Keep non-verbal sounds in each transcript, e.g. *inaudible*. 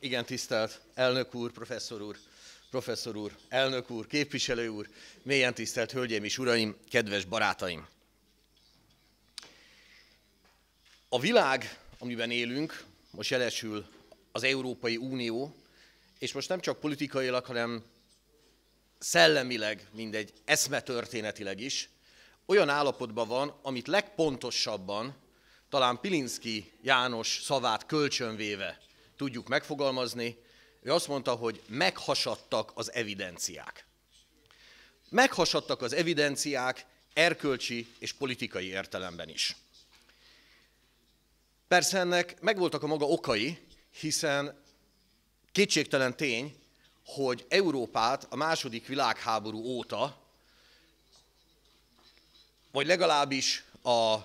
Igen, tisztelt elnök úr, professzor úr, professzor úr, elnök úr, képviselő úr, mélyen tisztelt hölgyeim és uraim, kedves barátaim! A világ, amiben élünk, most jelesül az Európai Unió, és most nem csak politikailag, hanem szellemileg, mindegy, eszmetörténetileg is, olyan állapotban van, amit legpontosabban, talán Pilinszki János szavát kölcsönvéve tudjuk megfogalmazni. Ő azt mondta, hogy meghasadtak az evidenciák. Meghasadtak az evidenciák erkölcsi és politikai értelemben is. Persze ennek megvoltak a maga okai, hiszen kétségtelen tény, hogy Európát a második világháború óta, vagy legalábbis a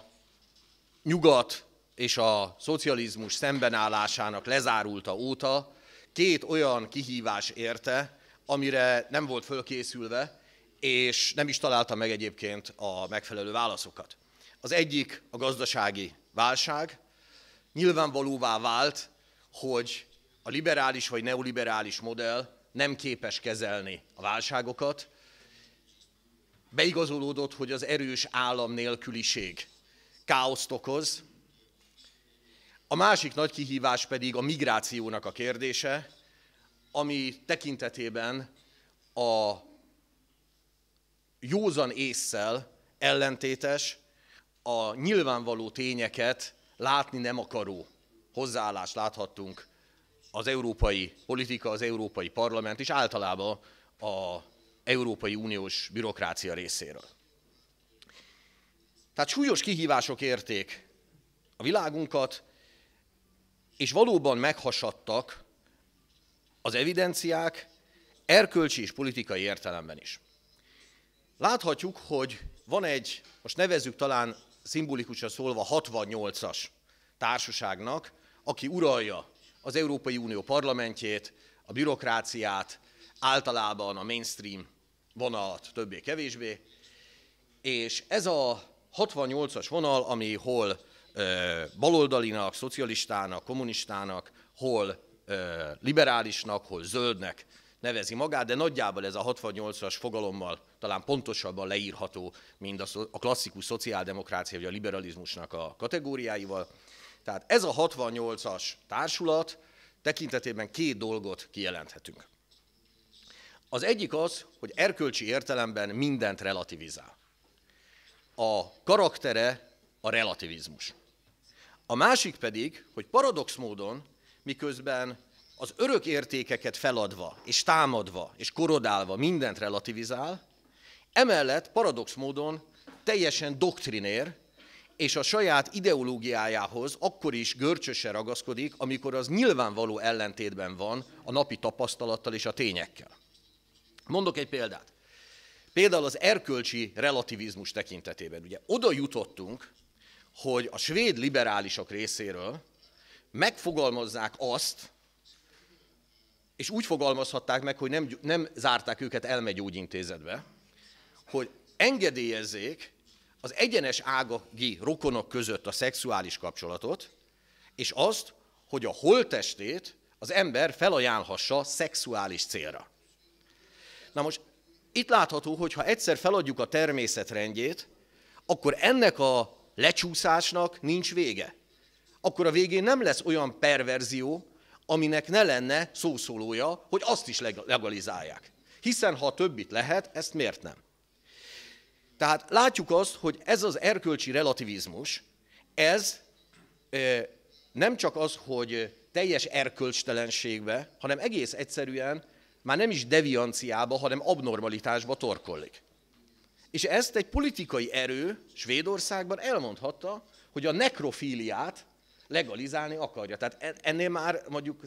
nyugat és a szocializmus szembenállásának lezárulta óta két olyan kihívás érte, amire nem volt fölkészülve, és nem is találta meg egyébként a megfelelő válaszokat. Az egyik a gazdasági válság. Nyilvánvalóvá vált, hogy a liberális vagy neoliberális modell nem képes kezelni a válságokat. Beigazolódott, hogy az erős állam nélküliség káoszt okoz, a másik nagy kihívás pedig a migrációnak a kérdése, ami tekintetében a józan ésszel ellentétes, a nyilvánvaló tényeket látni nem akaró hozzáállást láthattunk az európai politika, az európai parlament és általában a Európai Uniós bürokrácia részéről. Tehát súlyos kihívások érték a világunkat, és valóban meghasadtak az evidenciák erkölcsi és politikai értelemben is. Láthatjuk, hogy van egy, most nevezzük talán szimbolikusan szólva 68-as társaságnak, aki uralja az Európai Unió parlamentjét, a bürokráciát, általában a mainstream vonalat többé-kevésbé, és ez a 68-as vonal, ami hol baloldalinak, szocialistának, kommunistának, hol liberálisnak, hol zöldnek nevezi magát, de nagyjából ez a 68-as fogalommal talán pontosabban leírható, mint a klasszikus szociáldemokrácia vagy a liberalizmusnak a kategóriáival. Tehát ez a 68-as társulat tekintetében két dolgot kijelenthetünk. Az egyik az, hogy erkölcsi értelemben mindent relativizál. A karaktere a relativizmus. A másik pedig, hogy paradox módon, miközben az örök értékeket feladva, és támadva, és korodálva mindent relativizál, emellett paradox módon teljesen doktrinér, és a saját ideológiájához akkor is görcsösen ragaszkodik, amikor az nyilvánvaló ellentétben van a napi tapasztalattal és a tényekkel. Mondok egy példát. Például az erkölcsi relativizmus tekintetében. Ugye oda jutottunk, hogy a svéd liberálisok részéről megfogalmazzák azt, és úgy fogalmazhatták meg, hogy nem, nem zárták őket elmegyógyintézetbe, hogy engedélyezzék az egyenes ágagi rokonok között a szexuális kapcsolatot, és azt, hogy a holtestét az ember felajánlhassa szexuális célra. Na most itt látható, hogy ha egyszer feladjuk a természet rendjét, akkor ennek a lecsúszásnak nincs vége. Akkor a végén nem lesz olyan perverzió, aminek ne lenne szószólója, hogy azt is legalizálják. Hiszen ha többit lehet, ezt miért nem? Tehát látjuk azt, hogy ez az erkölcsi relativizmus, ez nem csak az, hogy teljes erkölcstelenségbe, hanem egész egyszerűen már nem is devianciába, hanem abnormalitásba torkollik. És ezt egy politikai erő Svédországban elmondhatta, hogy a nekrofíliát legalizálni akarja. Tehát ennél már mondjuk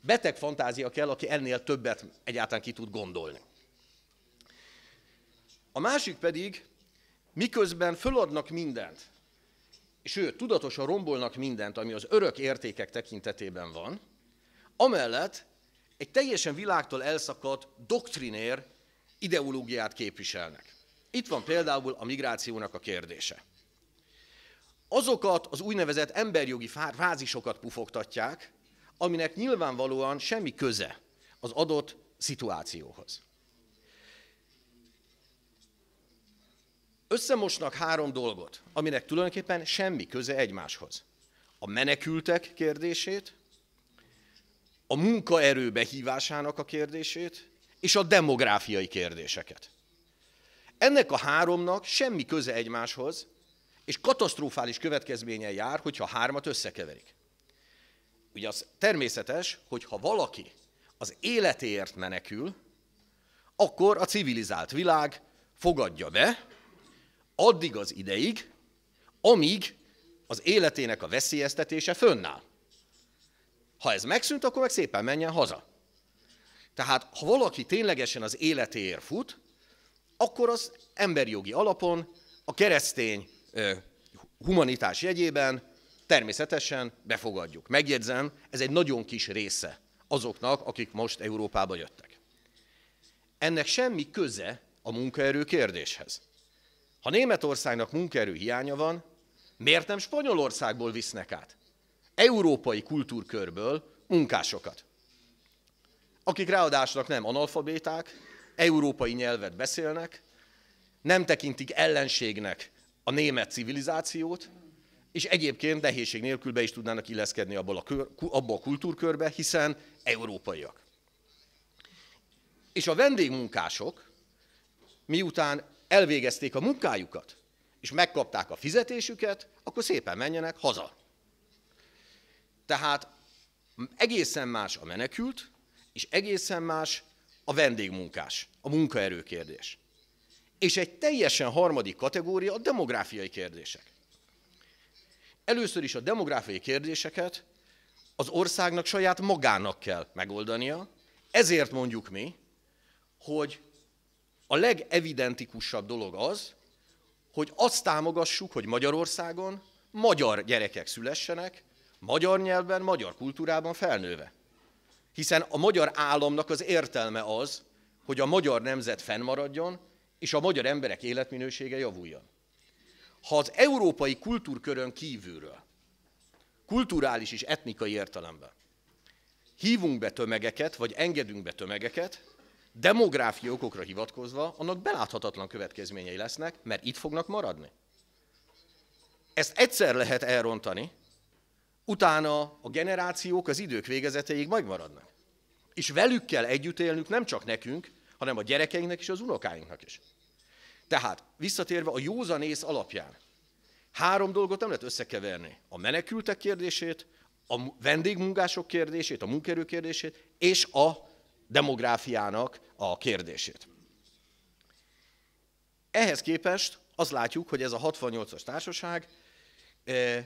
beteg fantázia kell, aki ennél többet egyáltalán ki tud gondolni. A másik pedig, miközben föladnak mindent, sőt, tudatosan rombolnak mindent, ami az örök értékek tekintetében van, amellett egy teljesen világtól elszakadt doktrinér ideológiát képviselnek. Itt van például a migrációnak a kérdése. Azokat az úgynevezett emberjogi fázisokat pufogtatják, aminek nyilvánvalóan semmi köze az adott szituációhoz. Összemosnak három dolgot, aminek tulajdonképpen semmi köze egymáshoz. A menekültek kérdését, a munkaerő behívásának a kérdését, és a demográfiai kérdéseket. Ennek a háromnak semmi köze egymáshoz, és katasztrofális következménye jár, hogyha hármat összekeverik. Ugye az természetes, hogy ha valaki az életéért menekül, akkor a civilizált világ fogadja be, addig az ideig, amíg az életének a veszélyeztetése fönnáll. Ha ez megszűnt, akkor meg szépen menjen haza. Tehát, ha valaki ténylegesen az életéért fut, akkor az emberjogi alapon a keresztény humanitás jegyében természetesen befogadjuk. Megjegyzem, ez egy nagyon kis része azoknak, akik most Európába jöttek. Ennek semmi köze a munkaerő kérdéshez. Ha Németországnak munkaerő hiánya van, miért nem Spanyolországból visznek át? Európai kultúrkörből munkásokat, akik ráadásnak nem analfabéták, európai nyelvet beszélnek, nem tekintik ellenségnek a német civilizációt, és egyébként nehézség nélkül be is tudnának illeszkedni abba a, kör, abba a kultúrkörbe, hiszen európaiak. És a vendégmunkások, miután elvégezték a munkájukat, és megkapták a fizetésüket, akkor szépen menjenek haza. Tehát egészen más a menekült, és egészen más a vendégmunkás, a munkaerő kérdés. És egy teljesen harmadik kategória a demográfiai kérdések. Először is a demográfiai kérdéseket az országnak saját magának kell megoldania, ezért mondjuk mi, hogy a legevidentikusabb dolog az, hogy azt támogassuk, hogy Magyarországon magyar gyerekek szülessenek, magyar nyelven, magyar kultúrában felnőve. Hiszen a magyar államnak az értelme az, hogy a magyar nemzet fennmaradjon, és a magyar emberek életminősége javuljon. Ha az európai kultúrkörön kívülről, kulturális és etnikai értelemben hívunk be tömegeket, vagy engedünk be tömegeket, demográfiai okokra hivatkozva, annak beláthatatlan következményei lesznek, mert itt fognak maradni. Ezt egyszer lehet elrontani, utána a generációk az idők végezeteig megmaradnak. És velük kell együtt élnünk nem csak nekünk, hanem a gyerekeinknek és az unokáinknak is. Tehát visszatérve a józanész alapján, három dolgot nem lehet összekeverni. A menekültek kérdését, a vendégmunkások kérdését, a munkerő kérdését, és a demográfiának a kérdését. Ehhez képest azt látjuk, hogy ez a 68-as társaság eh,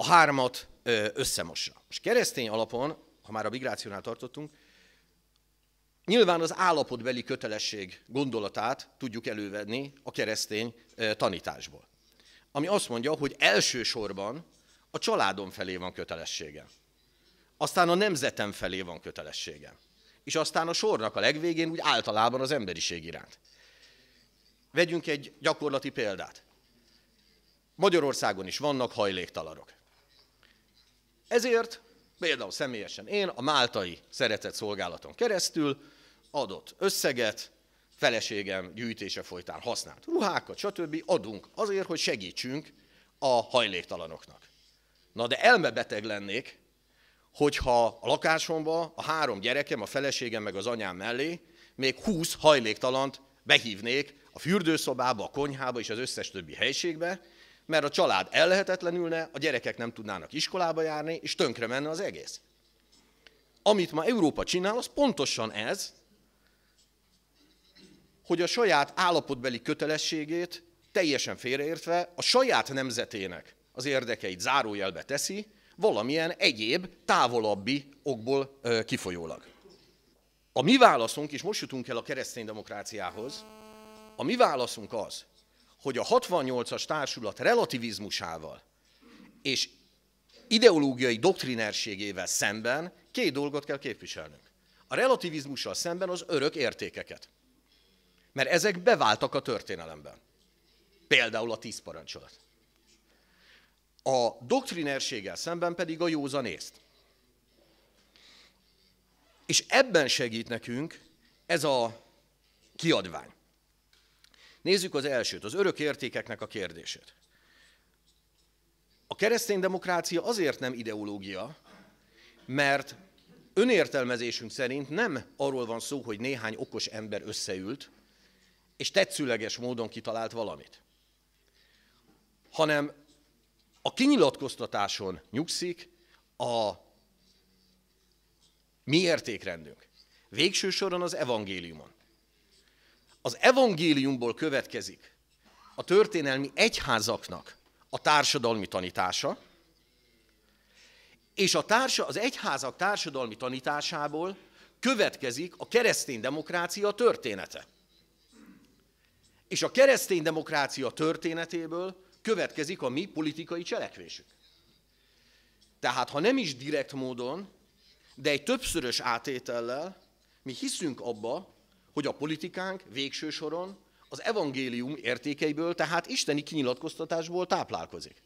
a hármat összemossa. Most keresztény alapon, ha már a migrációnál tartottunk, nyilván az állapotbeli kötelesség gondolatát tudjuk elővenni a keresztény tanításból. Ami azt mondja, hogy elsősorban a családom felé van kötelessége. Aztán a nemzetem felé van kötelessége. És aztán a sornak a legvégén úgy általában az emberiség iránt. Vegyünk egy gyakorlati példát. Magyarországon is vannak hajléktalanok. Ezért például személyesen én a máltai szeretett szolgálaton keresztül adott összeget, feleségem gyűjtése folytán használt ruhákat, stb. adunk azért, hogy segítsünk a hajléktalanoknak. Na de elmebeteg lennék, hogyha a lakásomba a három gyerekem, a feleségem meg az anyám mellé még 20 hajléktalant behívnék a fürdőszobába, a konyhába és az összes többi helységbe, mert a család ellehetetlenülne, a gyerekek nem tudnának iskolába járni, és tönkre menne az egész. Amit ma Európa csinál, az pontosan ez, hogy a saját állapotbeli kötelességét teljesen félreértve a saját nemzetének az érdekeit zárójelbe teszi, valamilyen egyéb, távolabbi okból ö, kifolyólag. A mi válaszunk, és most jutunk el a kereszténydemokráciához, demokráciához, a mi válaszunk az, hogy a 68-as társulat relativizmusával és ideológiai doktrinerségével szemben két dolgot kell képviselnünk. A relativizmussal szemben az örök értékeket. Mert ezek beváltak a történelemben. Például a tíz parancsolat. A doktrinerséggel szemben pedig a észt. És ebben segít nekünk ez a kiadvány. Nézzük az elsőt, az örök értékeknek a kérdését. A keresztény demokrácia azért nem ideológia, mert önértelmezésünk szerint nem arról van szó, hogy néhány okos ember összeült, és tetszőleges módon kitalált valamit, hanem a kinyilatkoztatáson nyugszik a mi értékrendünk. Végső soron az evangéliumon az evangéliumból következik a történelmi egyházaknak a társadalmi tanítása, és a társa, az egyházak társadalmi tanításából következik a keresztény demokrácia története. És a keresztény demokrácia történetéből következik a mi politikai cselekvésük. Tehát, ha nem is direkt módon, de egy többszörös átétellel mi hiszünk abba, hogy a politikánk végső soron az evangélium értékeiből, tehát isteni kinyilatkoztatásból táplálkozik.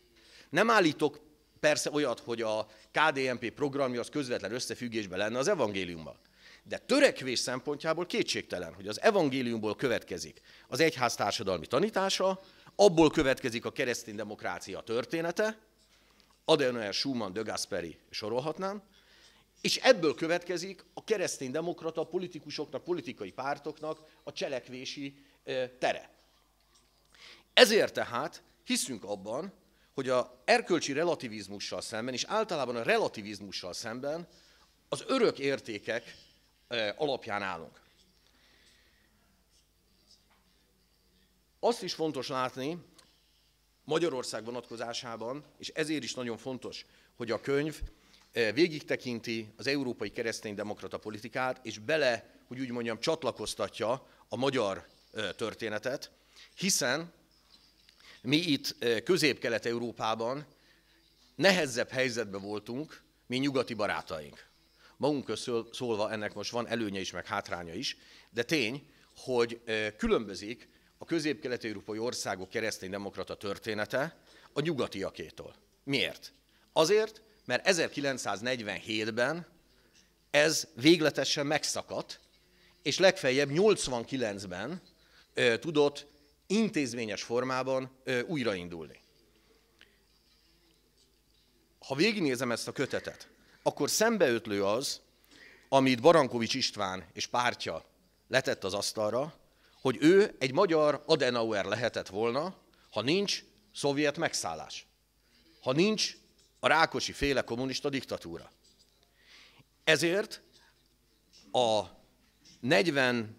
Nem állítok persze olyat, hogy a KDNP programja az közvetlen összefüggésben lenne az evangéliummal. De törekvés szempontjából kétségtelen, hogy az evangéliumból következik az egyház társadalmi tanítása, abból következik a keresztény demokrácia története, Adenauer, Schumann, de Gasperi sorolhatnám, és ebből következik a keresztény demokrata politikusoknak, politikai pártoknak a cselekvési tere. Ezért tehát hiszünk abban, hogy a erkölcsi relativizmussal szemben, és általában a relativizmussal szemben az örök értékek alapján állunk. Azt is fontos látni Magyarország vonatkozásában, és ezért is nagyon fontos, hogy a könyv végig tekinti az európai demokrata politikát, és bele, hogy úgy mondjam, csatlakoztatja a magyar történetet, hiszen mi itt Közép-Kelet-Európában nehezebb helyzetben voltunk, mint nyugati barátaink. Magunk közül szólva ennek most van előnye is, meg hátránya is, de tény, hogy különbözik a közép-kelet-európai országok demokrata története a nyugatiakétól. Miért? Azért, mert 1947-ben ez végletesen megszakadt, és legfeljebb 89-ben ö, tudott intézményes formában ö, újraindulni. Ha végignézem ezt a kötetet, akkor szembeötlő az, amit Barankovics István és pártja letett az asztalra, hogy ő egy magyar Adenauer lehetett volna, ha nincs szovjet megszállás, ha nincs a Rákosi féle kommunista diktatúra. Ezért a 45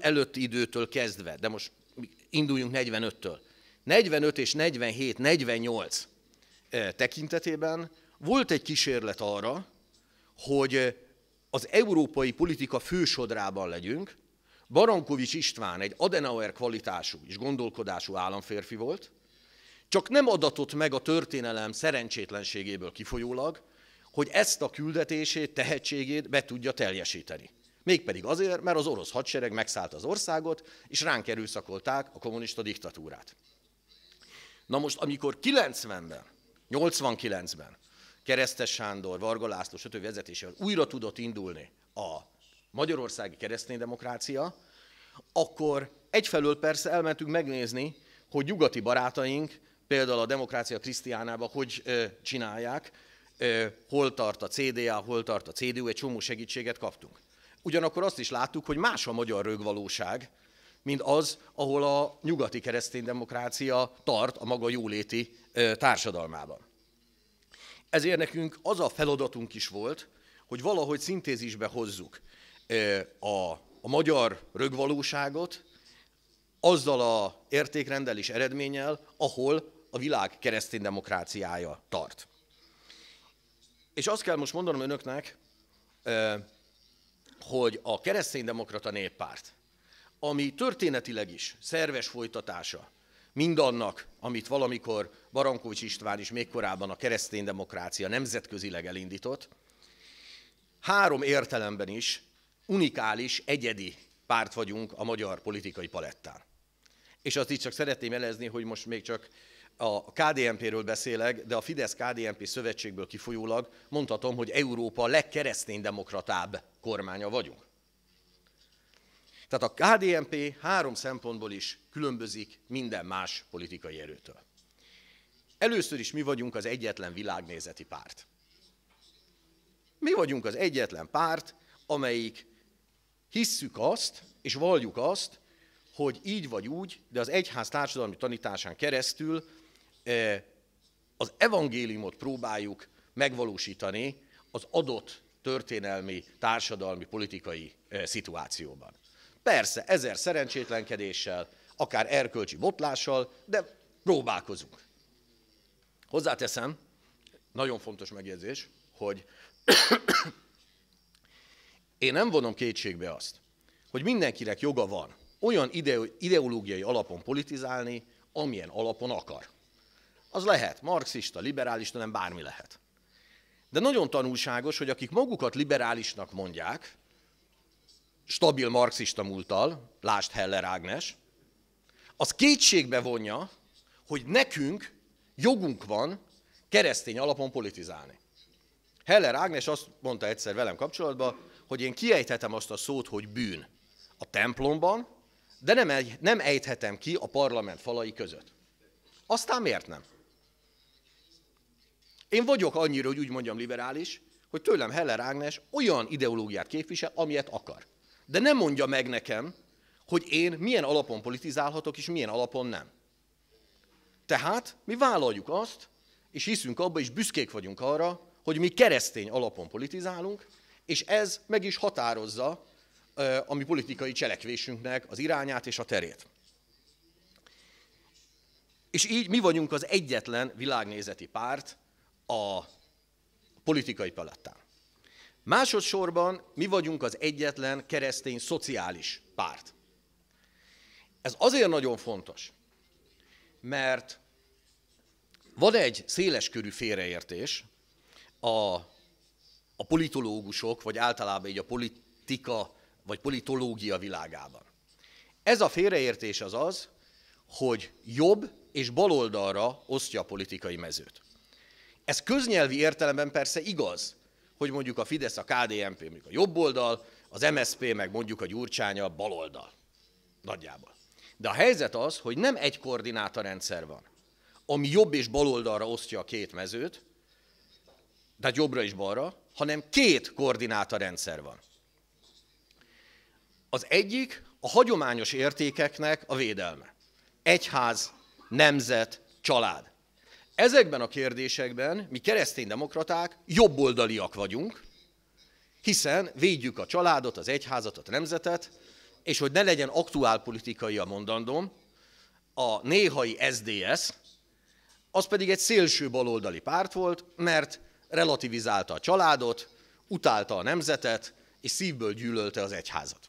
előtti időtől kezdve, de most induljunk 45-től, 45 és 47, 48 eh, tekintetében volt egy kísérlet arra, hogy eh, az európai politika fősodrában legyünk. Barankovics István egy Adenauer kvalitású és gondolkodású államférfi volt, csak nem adatott meg a történelem szerencsétlenségéből kifolyólag, hogy ezt a küldetését, tehetségét be tudja teljesíteni. Mégpedig azért, mert az orosz hadsereg megszállta az országot, és ránk erőszakolták a kommunista diktatúrát. Na most, amikor 90-ben, 89-ben Keresztes Sándor, Varga László, stb. vezetésével újra tudott indulni a magyarországi keresztény demokrácia, akkor egyfelől persze elmentünk megnézni, hogy nyugati barátaink például a Demokrácia Krisztiánában hogy csinálják, hol tart a CDA, hol tart a CDU, egy csomó segítséget kaptunk. Ugyanakkor azt is láttuk, hogy más a magyar rögvalóság, mint az, ahol a nyugati keresztény demokrácia tart a maga jóléti társadalmában. Ezért nekünk az a feladatunk is volt, hogy valahogy szintézisbe hozzuk a, a magyar rögvalóságot azzal a értékrendel és eredménnyel, ahol a világ keresztény demokráciája tart. És azt kell most mondanom önöknek, hogy a kereszténydemokrata néppárt, ami történetileg is szerves folytatása mindannak, amit valamikor Barankovics István is még korábban a kereszténydemokrácia nemzetközileg elindított, három értelemben is unikális, egyedi párt vagyunk a magyar politikai palettán. És azt itt csak szeretném elezni, hogy most még csak a KDNP-ről beszélek, de a fidesz KDNP szövetségből kifolyólag mondhatom, hogy Európa legkereszténydemokratább kormánya vagyunk. Tehát a KDNP három szempontból is különbözik minden más politikai erőtől. Először is mi vagyunk az egyetlen világnézeti párt. Mi vagyunk az egyetlen párt, amelyik hisszük azt, és valljuk azt, hogy így vagy úgy, de az egyház társadalmi tanításán keresztül az evangéliumot próbáljuk megvalósítani az adott történelmi, társadalmi, politikai szituációban. Persze, ezer szerencsétlenkedéssel, akár erkölcsi botlással, de próbálkozunk. Hozzáteszem, nagyon fontos megjegyzés, hogy *coughs* én nem vonom kétségbe azt, hogy mindenkinek joga van olyan ideológiai alapon politizálni, amilyen alapon akar. Az lehet marxista, liberálista, nem bármi lehet. De nagyon tanulságos, hogy akik magukat liberálisnak mondják, stabil marxista múltal, lást Heller Ágnes, az kétségbe vonja, hogy nekünk jogunk van keresztény alapon politizálni. Heller Ágnes azt mondta egyszer velem kapcsolatban, hogy én kiejthetem azt a szót, hogy bűn a templomban, de nem, nem ejthetem ki a parlament falai között. Aztán miért nem? Én vagyok annyira, hogy úgy mondjam liberális, hogy tőlem Heller Ágnes olyan ideológiát képvisel, amilyet akar. De nem mondja meg nekem, hogy én milyen alapon politizálhatok, és milyen alapon nem. Tehát mi vállaljuk azt, és hiszünk abba, és büszkék vagyunk arra, hogy mi keresztény alapon politizálunk, és ez meg is határozza a mi politikai cselekvésünknek az irányát és a terét. És így mi vagyunk az egyetlen világnézeti párt, a politikai palettán. Másodszorban mi vagyunk az egyetlen keresztény szociális párt. Ez azért nagyon fontos, mert van egy széleskörű félreértés a, a politológusok, vagy általában így a politika, vagy politológia világában. Ez a félreértés az az, hogy jobb és baloldalra osztja a politikai mezőt. Ez köznyelvi értelemben persze igaz, hogy mondjuk a Fidesz, a KDNP mondjuk a jobb oldal, az MSP meg mondjuk a Gyurcsánya a bal oldal. Nagyjából. De a helyzet az, hogy nem egy koordináta rendszer van, ami jobb és bal oldalra osztja a két mezőt, tehát jobbra és balra, hanem két koordináta rendszer van. Az egyik a hagyományos értékeknek a védelme. Egyház, nemzet, család ezekben a kérdésekben mi kereszténydemokraták jobboldaliak vagyunk, hiszen védjük a családot, az egyházat, a nemzetet, és hogy ne legyen aktuál politikai a mondandóm, a néhai SDS, az pedig egy szélső baloldali párt volt, mert relativizálta a családot, utálta a nemzetet, és szívből gyűlölte az egyházat.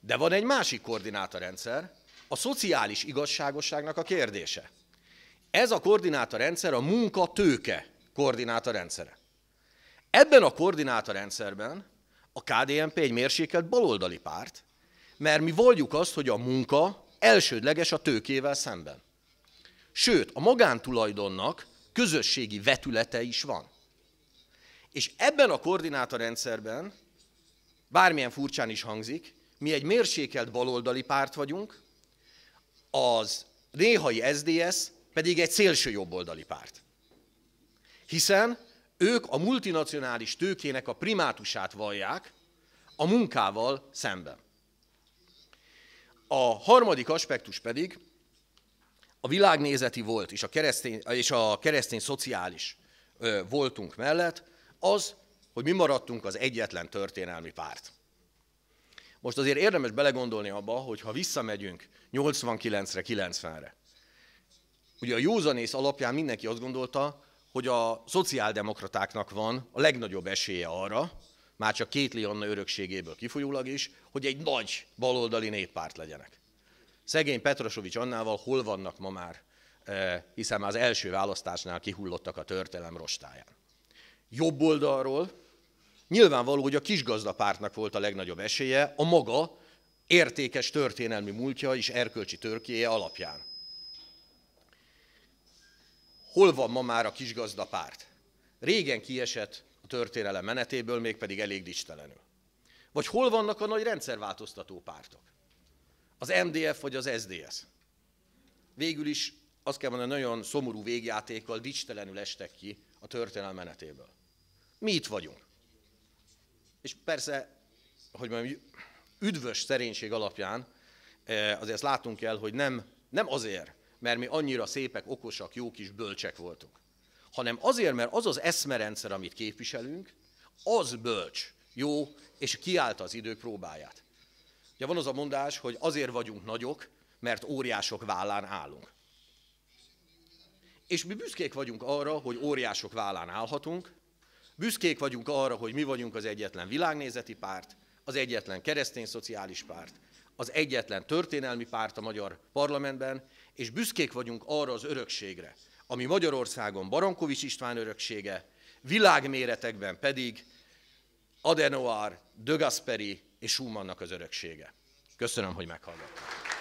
De van egy másik koordinátorrendszer, a szociális igazságosságnak a kérdése. Ez a koordinátorrendszer a munka-tőke koordinátorrendszere. Ebben a koordinátorrendszerben a KDNP egy mérsékelt baloldali párt, mert mi valljuk azt, hogy a munka elsődleges a tőkével szemben. Sőt, a magántulajdonnak közösségi vetülete is van. És ebben a koordinátorrendszerben, bármilyen furcsán is hangzik, mi egy mérsékelt baloldali párt vagyunk, az néhai SDS pedig egy szélső jobboldali párt. Hiszen ők a multinacionális tőkének a primátusát vallják a munkával szemben. A harmadik aspektus pedig a világnézeti volt és a keresztény, és a keresztény szociális voltunk mellett az, hogy mi maradtunk az egyetlen történelmi párt. Most azért érdemes belegondolni abba, hogy ha visszamegyünk 89-re, 90-re, Ugye a józanész alapján mindenki azt gondolta, hogy a szociáldemokratáknak van a legnagyobb esélye arra, már csak két Lianna örökségéből kifolyólag is, hogy egy nagy baloldali néppárt legyenek. Szegény Petrosovics Annával hol vannak ma már, eh, hiszen már az első választásnál kihullottak a történelem rostáján. Jobb oldalról nyilvánvaló, hogy a kisgazdapártnak volt a legnagyobb esélye a maga értékes történelmi múltja és erkölcsi törkéje alapján hol van ma már a kisgazda párt? Régen kiesett a történelem menetéből, mégpedig elég dicstelenül. Vagy hol vannak a nagy rendszerváltoztató pártok? Az MDF vagy az SDS? Végül is azt kell mondani, nagyon szomorú végjátékkal dicstelenül estek ki a történelem menetéből. Mi itt vagyunk. És persze, hogy mondjam, üdvös szerénység alapján eh, azért ezt látunk el, hogy nem, nem azért, mert mi annyira szépek, okosak, jók és bölcsek voltunk, hanem azért, mert az az eszmerendszer, amit képviselünk, az bölcs, jó, és kiállt az idők próbáját. Ugye van az a mondás, hogy azért vagyunk nagyok, mert óriások vállán állunk. És mi büszkék vagyunk arra, hogy óriások vállán állhatunk, büszkék vagyunk arra, hogy mi vagyunk az egyetlen világnézeti párt, az egyetlen keresztény szociális párt, az egyetlen történelmi párt a magyar parlamentben, és büszkék vagyunk arra az örökségre, ami Magyarországon Barankovics István öröksége, világméretekben pedig Adenoir, De Gasperi és Schumannnak az öröksége. Köszönöm, hogy meghallgattak.